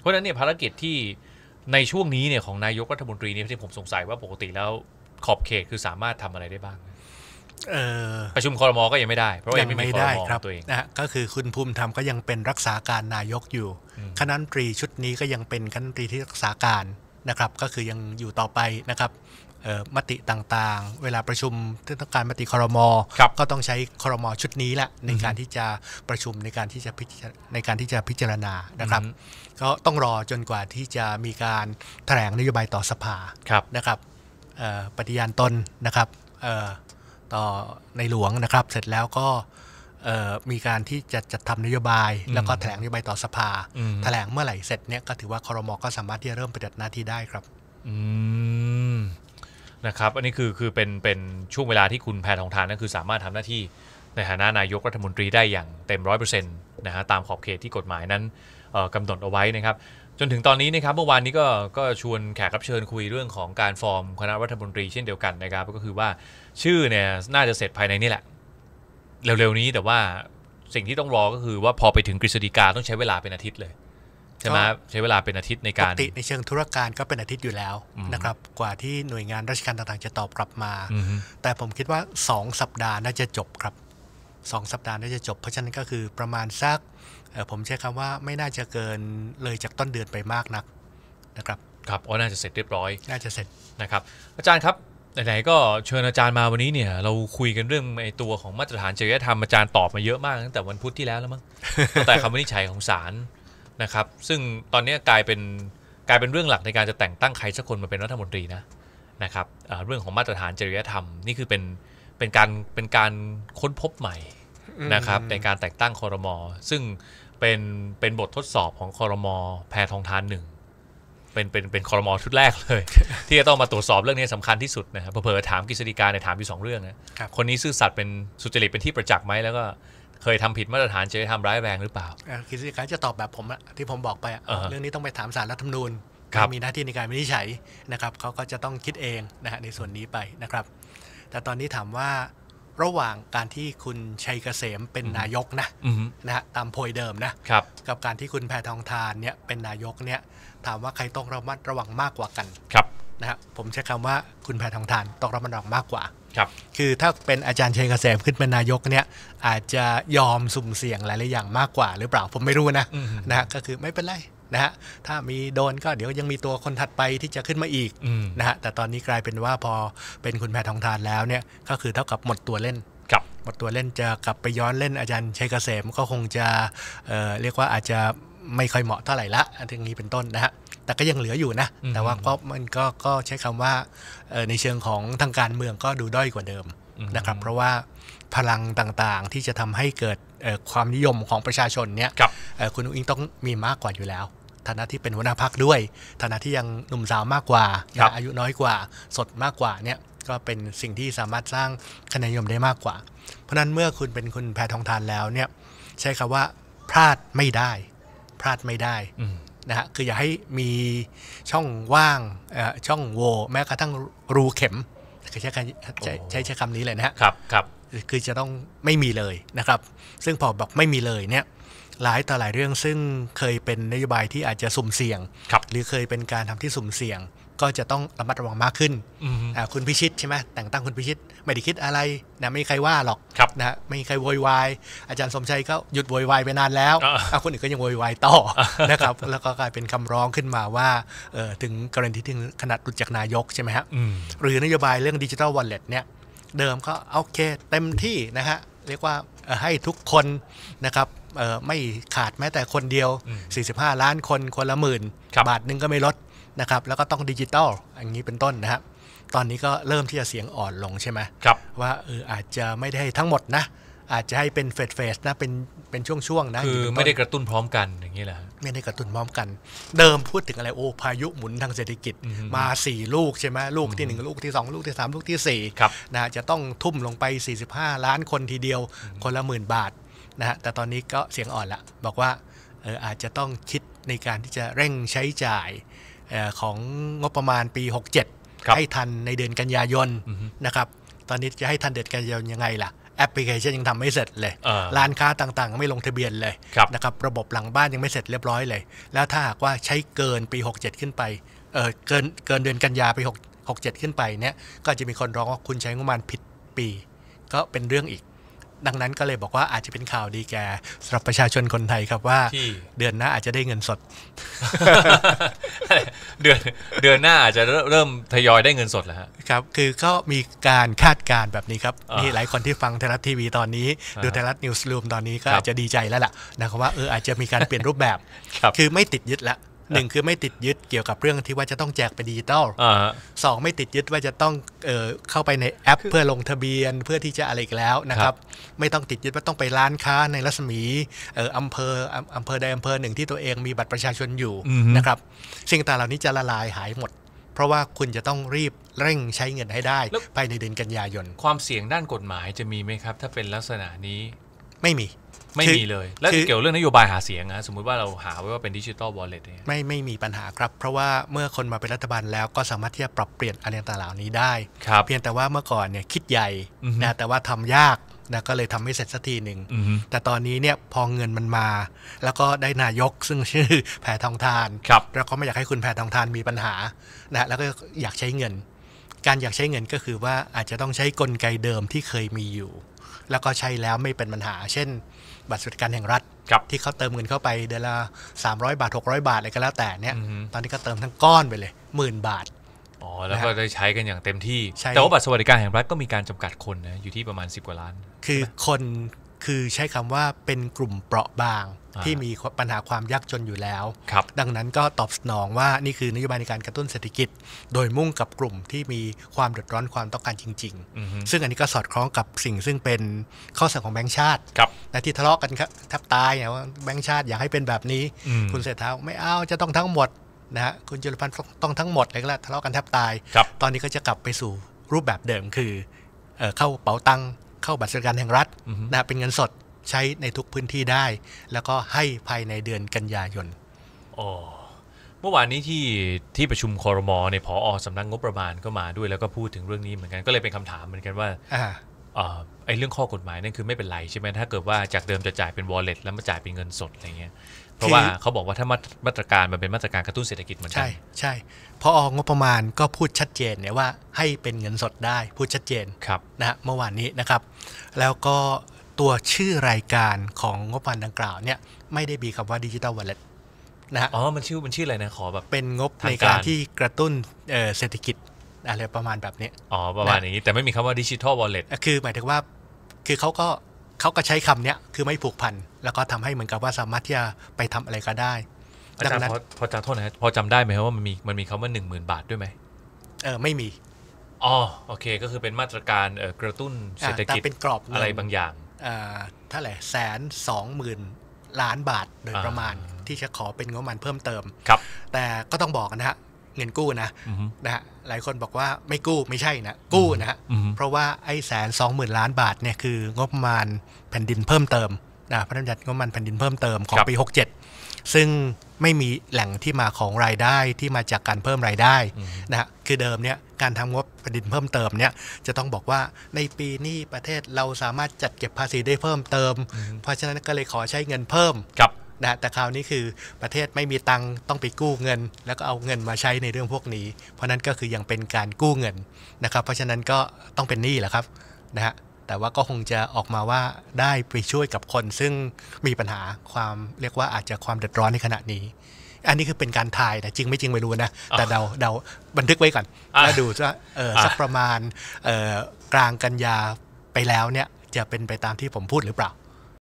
เพราะฉะนั้นเนี่ยภารกิจที่ในช่วงนี้เนี่ยของนายกรัฐมนตรีเนี่ยที่ผมสงสัยว่าปกติแล้ว ขอบเขตคือสามารถทำอะไรได้บ้างประชุมคอรมอก็ยังไม่ได้เพราะยังไม่ได้ครับตัวเองนะก็คือคุณภูมิธรรมก็ยังเป็นรักษาการนายกอยู่คณะรตรีชุดนี้ก็ยังเป็นคณะตรีที่รักษาการนะครับ ก็คือยังอยู่ต่อไปนะครับมติต่างๆ เวลาประชุมต้องการมติคอรมอก็ต้องใช้คอรมอชุดนี้แหละในการที่จะประชุมในการที่จะในการที่จะพิจารณานะครับ ก็ต้องรอจนกว่าที่จะมีการแถลงนโยบายต่อสภานะครับปฏิญาณตนนะครับต่อในหลวงนะครับเสร็จแล้วก็มีการที่จะจัดทำนโยบาย แล้วก็แถลงนโยบายต่อสภา แถลงเมื่อไหร่เสร็จเนี้ยก็ถือว่าคอรมอก็สามารถที่จะเริ่มปฏิบัติหน้าที่ได้ครับ อืมนะครับอันนี้คือคือเป็นเป็นช่วงเวลาที่คุณแพทองทานนั่นคือสามารถทำหน้าที่ในฐานะนายกรัฐมนตรีได้อย่างเต็มร้อยเปอร์เซ็นต์นะฮะตามขอบเขตที่กฎหมายนั้นกำหนดเอาไว้นะครับ จนถึงตอนนี้นะครับเมื่อวานนี้ก็ก็ชวนแขกรับเชิญคุยเรื่องของการฟอร์มคณะรัฐมนตรีเช่นเดียวกันนะครับก็คือว่า ชื่อเนี่ยน่าจะเสร็จภายในนี่แหละ เร็วๆนี้แต่ว่าสิ่งที่ต้องรอก็คือว่าพอไปถึงกฤษฎีกาต้องใช้เวลาเป็นอาทิตย์เลยใช่ไหมใช้เวลาเป็นอาทิตย์ในการปกติ ในเชิงธุรการก็เป็นอาทิตย์อยู่แล้วนะครับกว่าที่หน่วยงานราชการต่างๆจะตอบกลับมา แต่ผมคิดว่า 2 สัปดาห์น่าจะจบครับ 2 สัปดาห์น่าจะจบ เพราะฉะนั้นก็คือประมาณสักผมใช้คำว่าไม่น่าจะเกินเลยจากต้นเดือนไปมากนักนะครับครับอ๋อน่าจะเสร็จเรียบร้อย น่าจะเสร็จนะครับ อาจารย์ครับไหนๆก็เชิญอาจารย์มาวันนี้เนี่ยเราคุยกันเรื่องไอ้ตัวของมาตรฐานจริยธรรมอาจารย์ตอบมาเยอะมากตั้งแต่วันพุธที่แล้วแล้วมั้งตั้งแต่คำวินิจฉัยของศาลนะครับ ซึ่งตอนนี้กลายเป็นกลายเป็นเรื่องหลักในการจะแต่งตั้งใครสักคนมาเป็นรัฐมนตรีนะนะครับเรื่องของมาตรฐานจริยธรรมนี่คือเป็นเป็นการเป็นการค้นพบใหม่นะครับในการแต่งตั้งคอรมอซึ่งเป็นเป็นบททดสอบของคอรมอแพทองทานหนึ่งเป็นเป็นเป็นคอรมอชุดแรกเลย ที่จะต้องมาตรวจสอบเรื่องนี้สำคัญที่สุดนะครับเผอถามกฤษฎีกาในถามอยู่สองเรื่องนะคนนี้ซื่อสัตย์เป็นสุจริตเป็นที่ประจักษ์ไหมแล้วก็เคยทำผิดมาตรฐานจริยธรรมร้ายแรงหรือเปล่าคิดสิการจะตอบแบบผมอะที่ผมบอกไปเรื่องนี้ต้องไปถามสารรัฐธรรมนูญมีหน้าที่ในการวินิจฉัยนะครับเขาก็จะต้องคิดเองนะฮะในส่วนนี้ไปนะครับ แต่ตอนนี้ถามว่าระหว่างการที่คุณชัยเกษมเป็นนายกนะนะฮะตามโพยเดิมนะกับการที่คุณแพทองทานเนี่ยเป็นนายกเนี่ย ถามว่าใครต้องระมัดระวังมากกว่ากันครับนะครับผมใช้คำว่าคุณแพทองทานตกรับมันออกมากกว่า ครับ คือถ้าเป็นอาจารย์เชยเกษมขึ้นเป็นนายกเนี่ยอาจจะยอมสุ่มเสี่ยงหลายๆอย่างมากกว่า หรือเปล่าผมไม่รู้นะนะฮะก็คือไม่เป็นไรนะฮะถ้ามีโดนก็เดี๋ยวยังมีตัวคนถัดไปที่จะขึ้นมาอีกนะฮะแต่ตอนนี้กลายเป็นว่าพอเป็นคุณแพทองทานแล้วเนี่ยก็คือเท่ากับหมดตัวเล่นหมดตัวเล่นจะกลับไปย้อนเล่นอาจารย์ชัยเกษมก็คงจะเเรียกว่าอาจจะไม่ค่อยเหมาะเท่าไหร่ละอันนี้เป็นต้นนะฮะแต่ก็ยังเหลืออยู่นะ แต่ว่าก็มันก็ก็ใช้คำว่าในเชิงของทางการเมืองก็ดูด้อยกว่าเดิมนะครับ เพราะว่าพลังต่างๆ ที่จะทำให้เกิดความนิยมของประชาชนเนี่ยคุณอุ้งต้องมีมากกว่าอยู่แล้ว ฐานะที่เป็นหัวหน้าพักด้วย ฐานะที่ยังหนุ่มสาวมากกว่าอายุน้อยกว่าสดมากกว่าเนี่ยก็เป็นสิ่งที่สามารถสร้างคะแนนนิยมได้มากกว่า เพราะนั้นเมื่อคุณเป็นคุณแพทองทานแล้วเนี่ยใช้คำว่าพลาดไม่ได้ พลาดไม่ได้นะฮะคืออย่าให้มีช่องว่างช่องโวแม้กระทั่งรูเข็มใช้ใช้ใช้คำนี้เลยนะฮะครับครับคือจะต้องไม่มีเลยนะครับ ซึ่งพอบอกไม่มีเลยเนี่ยหลายต่อหลายเรื่องซึ่งเคยเป็นนโยบายที่อาจจะสุ่มเสี่ยงรหรือเคยเป็นการทำที่สุ่มเสี่ยง ก็จะต้องระมัดระวังมากขึ้นคุณพิชิตใช่ไหมแต่งตั้งคุณพิชิตไม่ได้คิดอะไรนะไม่มีใครว่าหรอกรนะฮะไม่มีใครโวยวายอาจารย์สมชัยก็หยุดโวยวายไปนานแล้วคนอื่นก็ยังโวยวายต่อนะครับแล้วก็กลายเป็นคำร้องขึ้นมาว่าถึงกรณีที่ถึงขนาดหลุดจากนายกใช่ไหมฮะหรือนโยบายเรื่องดิจิทัลวอลเล็ตเนี่ยเดิมก็โอเค เต็มที่นะฮะเรียกว่าให้ทุกคนนะครับไม่ขาดแม้แต่คนเดียว 45 ล้านคนคนละหมื่น บาทนึงก็ไม่ลดนะครับ แล้วก็ต้องดิจิตอลอย่างนี้เป็นต้นนะครับ ตอนนี้ก็เริ่มที่จะเสียงอ่อนลงใช่ไหมครับว่าเอออาจจะไม่ได้ทั้งหมดนะ อาจจะให้เป็นเฟสเฟสนะ เป็นเป็นช่วงๆนะ คือไม่ได้กระตุ้นพร้อมกันอย่างนี้ แหละไม่ได้กระตุ้นพร้อมกัน เดิมพูดถึงอะไรโอ้พายุหมุนทางเศรษฐกิจมา 4 ลูกใช่ไหมลูกที่1ลูกที่2 ลูกที่ 3 ลูกที่4นะจะต้องทุ่มลงไป 45 ล้านคนทีเดียว คนละหมื่นบาทนะฮะแต่ตอนนี้ก็เสียงอ่อนละบอกว่าอออาจจะต้องคิดในการที่จะเร่งใช้จ่ายออของงบประมาณปี 67 ให้ทันในเดือนกันยายนนะครับตอนนี้จะให้ทันเดือนกันยายนยังไงล่ะ แอปพลิเคชันยังทำไม่เสร็จเลยร้านค้าต่างๆ ไม่ลงทะเบียนเลยนะครับระบบหลังบ้านยังไม่เสร็จเรียบร้อยเลย แล้วถ้าหากว่าใช้เกินปี 67 ขึ้นไปเออเกินเกินเดือนกันยาปี6 67ขึ้นไปเนี่ยก็จะมีคนร้องว่าคุณใช้งบประมาณผิดปีก็เป็นเรื่องอีกดังนั้นก็เลยบอกว่าอาจจะเป็นข่าวดีแก่สำหรับประชาชนคนไทยครับว่าเดือนหน้า อาจจะได้เงินสด เดือนเดือนหน้า อาจจะเริ่มทยอยได้เงินสดแล้วครับคือก็มีการคาดการณ์แบบนี้ครับนี่หลายคนที่ฟังไทยรัฐทีวีตอนนี้ดูไทยรัฐนิวส์รูมตอนนี้ก็อาจจะดีใจแล้วล่ะนะครับว่าเอออาจจะมีการเปลี่ยนรูปแบบคือไม่ติดยึดแล้วหนึ่งคือไม่ติดยึดเกี่ยวกับเรื่องที่ว่าจะต้องแจกไปดิจิตอลสองไม่ติดยึดว่าจะต้องเออเข้าไปในแอป เพื่อลงทะเบียนเพื่อที่จะอะไรอีกแล้วนะครับ ไม่ต้องติดยึดว่าต้องไปร้านค้าในรัศมีเอออำเภออำเภอใดอำเภอหนึ่ง ที่ตัวเองมีบัตรประชาชนอยู่นะครับสิ่งต่างเหล่านี้จะละลายหายหมด เพราะว่าคุณจะต้องรีบเร่งใช้เงินให้ได้ภายในเดือนกันยายนความเสี่ยงด้านกฎหมายจะมีไหมครับ ถ้าเป็นลักษณะนี้ไม่มีไม่มีเลยแล้วเกี่ยวเรื่องนโยบายหาเสียงนะสมมุติว่าเราหาไว้ว่าเป็นดิจิตอลวอลเล็ตไม่ไม่มีปัญหาครับ เพราะว่าเมื่อคนมาเป็นรัฐบาลแล้วก็สามารถที่จะปรับเปลี่ยนอะไรต่างเหล่านี้ได้ เพียงแต่ว่าเมื่อก่อนเนี่ยคิดใหญ่นะแต่ว่าทำยากนะก็เลยทำให้เสร็จสักทีหนึ่งแต่ตอนนี้เนี่ยพอเงินมันมา แล้วก็ได้นายกซึ่งชื่อแพทองทาน แล้วก็ไม่อยากให้คุณแพทองทานมีปัญหานะแล้วก็อยากใช้เงินการอยากใช้เงินก็คือว่าอาจจะต้องใช้กลไกเดิมที่เคยมีอยู่ แล้วก็ใช้แล้วไม่เป็นปัญหา เช่น บัตรสวัสดิการแห่งรัฐรที่เขาเติมเงินเข้าไปเดือนละ 300 บาท 600 บาทอะไรก็แล้วแต่เนี่ยตอนนี้ก็เติมทั้งก้อนไปเลยหมื่นบาทอ๋อแล้วก็ได้ใช้กันอย่างเต็มที่แต่ว่าบัตรสวัสดิการแห่งรัฐก็มีการจำกัดคนนะอยู่ที่ประมาณ 10กว่าล้าน คือคนคือใช้คำว่าเป็นกลุ่มเปราะบางที่มีปัญหาความยากจนอยู่แล้วดังนั้นก็ตอบสนองว่านี่คือนโยบายในการกระตุ้นเศรษฐกิจ โดยมุ่งกับกลุ่มที่มีความเดือดร้อนความต้องการจริง ๆ ซึ่งอันนี้ก็สอดคล้องกับสิ่งซึ่งเป็นข้อสั่งของแบงค์ชาตินะที่ทะเลาะกันทับตายนะว่าแบงค์ชาติอยากให้เป็นแบบนี้ คุณเศรษฐาไม่เอาจะต้องทั้งหมดนะฮะคุณจุลพันธ์ต้องทั้งหมดเลยก็แล้วทะเลาะกันแทบตาย ตอนนี้ก็จะกลับไปสู่รูปแบบเดิม คือเข้าเป๋าตังเข้าบัตรสวัสดิการแห่งรัฐนะเป็นเงินสดใช้ในทุกพื้นที่ได้ แล้วก็ให้ภายในเดือนกันยายนอ้อเมื่อวานนี้ที่ที่ประชุมคอรมอในพออสำนักงบประมาณก็มาด้วย แล้วก็พูดถึงเรื่องนี้เหมือนกันก็เลยเป็นคำถามเหมือนกันว่าไอ้เรื่องข้อกฎหมายนั่นคือไม่เป็นไรใช่ไหมถ้าเกิดว่าจากเดิมจะจ่ายเป็นวอลเล็ตแล้วมาจ่ายเป็นเงินสดอะไรเงี้ยเพราะว่าเขาบอกว่าถ้ามาตรการมันเป็นมาตรการกระตุ้นเศรษฐกิจเหมือนกัน ใช่ใช่พอออกงบประมาณก็พูดชัดเจนเนี่ยว่าให้เป็นเงินสดได้ พูดชัดเจนครับนะเมื่อวานนี้นะครับ แล้วก็ตัวชื่อรายการของงบประมาณดังกล่าวเนี่ยไม่ได้มีคำว่าดิจิตอลวอลเล็ตนะอ๋อมันชื่อมันชื่ออะไรนะขอแบบเป็นงบในการที่กระตุ้นเศรษฐกิจอะไรประมาณแบบนี้ อ๋อ ประมาณนี้ แต่ไม่มีคำว่าดิจิทัลวอลเล็ตคือ หมายถึงว่าคือเขาก็เขาก็ใช้คำเนี้ยคือไม่ผูกพันแล้วก็ทำให้เหมือนกับว่าสามารถที่จะไปทำอะไรก็ได้อาจารย์พอจำโทษนะพอจำได้ไหมครับว่ามันมีมันมีคำว่าหนึ่งหมื่นบาทด้วยไหมเออไม่มี อ๋อ โอเคก็คือเป็นมาตรการกระตุ้นเศรษฐกิจเป็นกรอบอะไรบางอย่างอ่าเท่าไหร่แสนสองหมื่นล้านบาทโดยประมาณที่จะขอเป็นงบประมาณเพิ่มเติม ครับ แต่ก็ต้องบอกนะฮะเงินกู้นะนะฮะหลายคนบอกว่าไม่กู้ไม่ใช่นะกู้นะฮะเพราะว่าไอ้แสนสองหมื่นล้านบาทเนี่ยคืองบประมาณแผ่นดินเพิ่มเติมนะพระราชบัญญัติงบประมาณแผ่นดินเพิ่มเติมของปีหกเจ็ดซึ่งไม่มีแหล่งที่มาของรายได้ที่มาจากการเพิ่มรายได้นะฮะคือเดิมเนี่ยการทำงบแผ่นดินเพิ่มเติมเนี่ย จะต้องบอกว่าในปีนี้ประเทศเราสามารถจัดเก็บภาษีได้เพิ่มเติม เพราะฉะนั้นก็เลยขอใช้เงินเพิ่มนะแต่คราวนี้คือประเทศไม่มีตังต้องไปกู้เงิน แล้วก็เอาเงินมาใช้ในเรื่องพวกนี้ เพราะนั้นก็คือยังเป็นการกู้เงินนะครับเพราะฉะนั้นก็ต้องเป็นหนี้แหละครับนะฮะแต่ว่าก็คงจะออกมาว่าได้ไปช่วยกับคน ซึ่งมีปัญหาความเรียกว่าอาจจะความเดือดร้อนในขณะนี้ อันนี้คือเป็นการทายแต่จริงไม่จริงไม่รู้นะแต่เดาเดาบันทึกไว้ก่อนแล้วดูว่าสักประมาณกลางกันยาไปแล้วเนี่ยจะเป็นไปตามที่ผมพูดหรือเปล่า